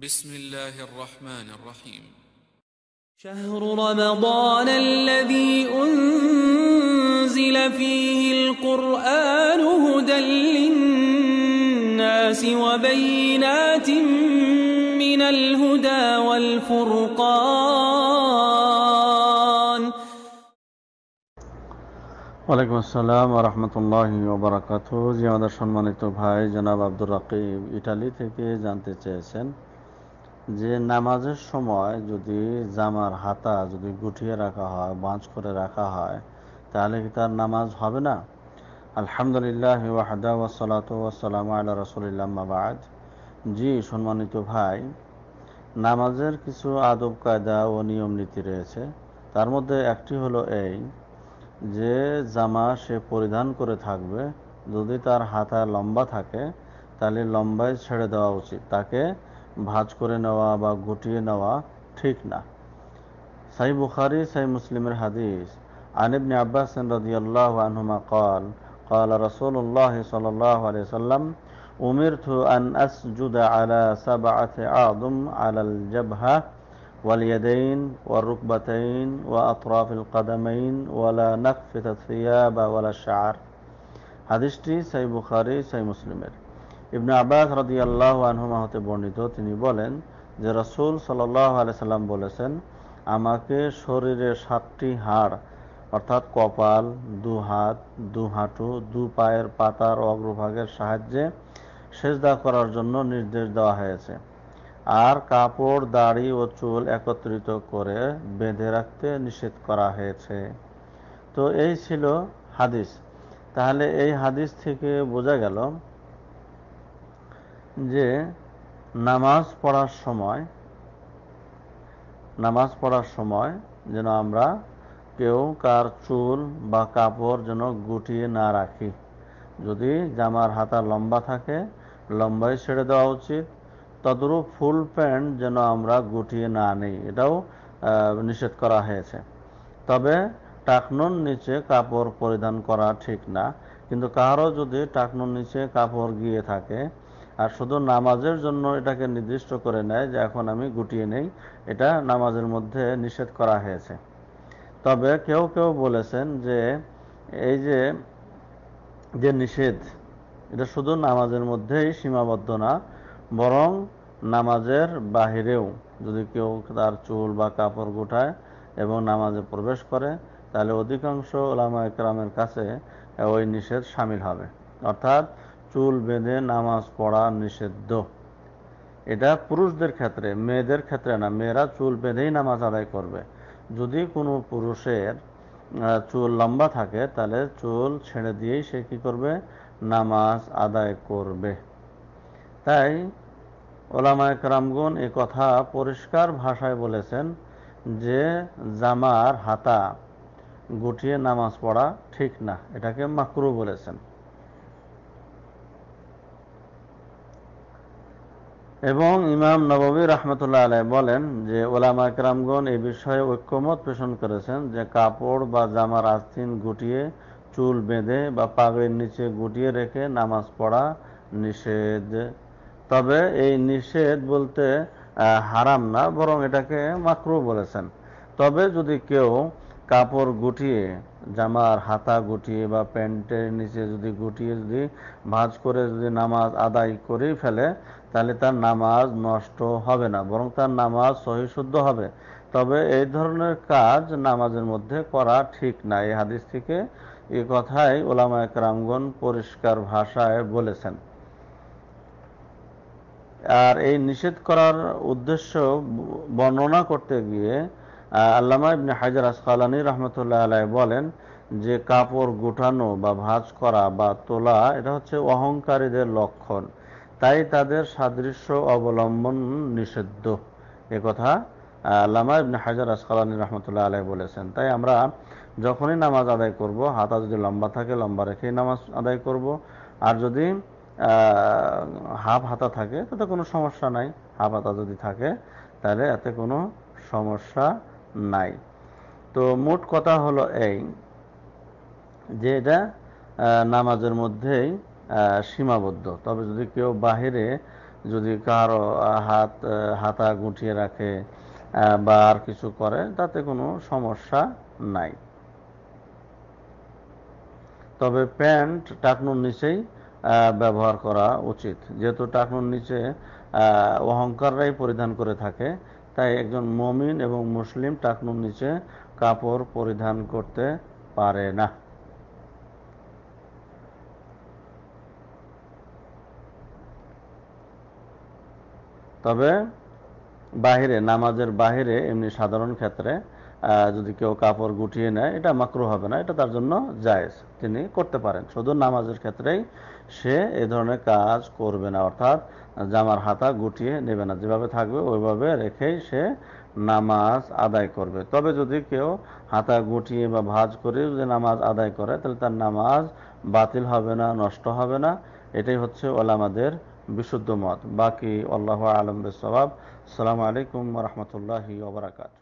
بسم الله الرحمن الرحيم شهر رمضان الذي أنزل فيه القرآن هدى للناس وبينات من الهدى والفرقان السلام ورحمة الله وبركاته زيادة সম্মানিত ভাই جناب عبد الرقيب إيطالي تكي জানতে চেয়েছেন যে নামাজের সময় যদি জামার হাতা যদি গুটিয়ে রাখা হয় বাঁচ করে রাখা হয় তাহলে কি তার নামাজ হবে না আলহামদুলিল্লাহ ওয়াহাদা ওয়াসালাত ওয়াসালাম আল্লাহ রসুলিল্লামাবাদ জি সম্মানিত ভাই নামাজের কিছু আদব কায়দা ও নিয়ম নীতি রয়েছে তার মধ্যে একটি হলো এই যে জামা সে পরিধান করে থাকবে যদি তার হাতা লম্বা থাকে তাহলে লম্বায় ছেড়ে দেওয়া উচিত তাকে ভাজ করে নেওয়া বা গুটিয়ে নেওয়া ঠিক না সাই বুখারি সাই মুসলিমের হাদিস আনিবনে আব্বাস রদিয়াল্লাহ আনহুমা কল قال رسول الله صلى الله عليه وسلم أمرت أن أسجد على سبعة أعظم على الجبهة واليدين والركبتين وأطراف القدمين ولا نفث الثياب ولا الشعر হাদিসটি সাই বুখারি সাই মুসলিমের ইবনু আব্বাস রাজি আল্লাহ আনহুমা হতে বর্ণিত তিনি বলেন যে রসুল সাল্লাহ আলি সাল্লাম বলেছেন আমাকে শরীরের সাতটি হাড় অর্থাৎ কপাল দু হাত দু হাঁটু দু পায়ের পাতার অগ্রভাগের সাহায্যে সেজদা করার জন্য নির্দেশ দেওয়া হয়েছে আর কাপড় দাড়ি ও চুল একত্রিত করে বেঁধে রাখতে নিষেধ করা হয়েছে তো এই ছিল হাদিস তাহলে এই হাদিস থেকে বোঝা গেল যে নামাজ পড়ার সময় নামাজ পড়ার সময় যেন আমরা কেউ কার চুল বা কাপড় যেন গুটিয়ে না রাখি যদি জামার হাতা লম্বা থাকে লম্বাই ছেড়ে দেওয়া উচিত তদরূপ ফুল প্যান্ট যেন আমরা গুটিয়ে না নিই এটাও নিষেধ করা হয়েছে তবে টাকনুন নিচে কাপড় পরিধান করা ঠিক না কিন্তু কারো যদি টাকনুন নিচে কাপড় গিয়ে থাকে আর শুধু নামাজের জন্য এটাকে নির্দিষ্ট করে নেয় যে এখন আমি গুটিয়ে নেই এটা নামাজের মধ্যে নিষেধ করা হয়েছে তবে কেউ কেউ বলেছেন যে এই যে যে নিষেধ এটা শুধু নামাজের মধ্যেই সীমাবদ্ধ না বরং নামাজের বাহিরেও যদি কেউ তার চুল বা কাপড় গোটায় এবং নামাজে প্রবেশ করে তাহলে অধিকাংশ ওলামা একরামের কাছে ওই নিষেধ সামিল হবে অর্থাৎ চুল বেঁধে নামাজ পড়া নিষিদ্ধ এটা পুরুষদের ক্ষেত্রে মেয়েদের ক্ষেত্রে না মেয়েরা চুল বেঁধেই নামাজ আদায় করবে যদি কোনো পুরুষের চুল লম্বা থাকে তাহলে চুল ছেড়ে দিয়েই সে কী করবে নামাজ আদায় করবে তাই ওলামায় রামগুন এ কথা পরিষ্কার ভাষায় বলেছেন যে জামার হাতা গুটিয়ে নামাজ পড়া ঠিক না এটাকে মাকরু বলেছেন এবং ইমাম নবী রহমতুল্লাহ আলাই বলেন যে ওলামা ক্রামগণ এই বিষয়ে ঐক্যমত পোষণ করেছেন যে কাপড় বা জামার আস্তিন গুটিয়ে চুল বেঁধে বা পাগের নিচে গুটিয়ে রেখে নামাজ পড়া নিষেধ তবে এই নিষেধ বলতে হারাম না বরং এটাকে মাকরু বলেছেন তবে যদি কেউ কাপড় গুটিয়ে জামার হাতা গুটিয়ে বা প্যান্টের নিচে যদি গুটিয়ে যদি ভাঁজ করে যদি নামাজ আদায় করেই ফেলে তাহলে তার নামাজ নষ্ট হবে না বরং তার নামাজ সহি শুদ্ধ হবে তবে এই ধরনের কাজ নামাজের মধ্যে করা ঠিক না এই হাদিস থেকে এ কথাই ওলামা একরামগণ পরিষ্কার ভাষায় বলেছেন আর এই নিষেধ করার উদ্দেশ্য বর্ণনা করতে গিয়ে আল্লামা ইবনে হাজার আসকালানি রহমতুল্লাহ আলাই বলেন যে কাপড় গোঠানো বা ভাঁজ করা বা তোলা এটা হচ্ছে অহংকারীদের লক্ষণ তাই তাদের সাদৃশ্য অবলম্বন নিষিদ্ধ কথা আল্লামা ইবনে হাজার আসকালানি রহমতুল্লাহ আলাই বলেছেন তাই আমরা যখনই নামাজ আদায় করব হাতা যদি লম্বা থাকে লম্বা রেখেই নামাজ আদায় করব আর যদি হাফ হাতা থাকে তাতে কোনো সমস্যা নাই হাফ হাতা যদি থাকে তাহলে এতে কোনো সমস্যা নাই তো মোট কথা হলো এই যে এটা নামাজের মধ্যেই সীমাবদ্ধ তবে যদি কেউ বাহিরে যদি কারো হাত হাতা গুটিয়ে রাখে বা আর কিছু করে তাতে কোনো সমস্যা নাই তবে প্যান্ট টাকনুর নিচেই ব্যবহার করা উচিত যেহেতু টাকনুর নিচে অহংকাররাই পরিধান করে থাকে তাই একজন মমিন এবং মুসলিম টাকনুর নিচে কাপড় পরিধান করতে পারে না তবে বাহিরে নামাজের বাহিরে এমনি সাধারণ ক্ষেত্রে যদি কেউ কাপড় গুটিয়ে নেয় এটা মাকরু হবে না এটা তার জন্য জায়েজ তিনি করতে পারেন শুধু নামাজের ক্ষেত্রেই সে এ ধরনের কাজ করবে না অর্থাৎ জামার হাতা গুটিয়ে নেবে না যেভাবে থাকবে ওইভাবে রেখেই সে নামাজ আদায় করবে তবে যদি কেউ হাতা গুটিয়ে বা ভাজ করে যদি নামাজ আদায় করে তাহলে তার নামাজ বাতিল হবে না নষ্ট হবে না এটাই হচ্ছে ওলামাদের বিশুদ্ধ মত বাকি আল্লাহ আলম সবাব সালামু আলাইকুম রহমতুল্লাহি ওবরাকাত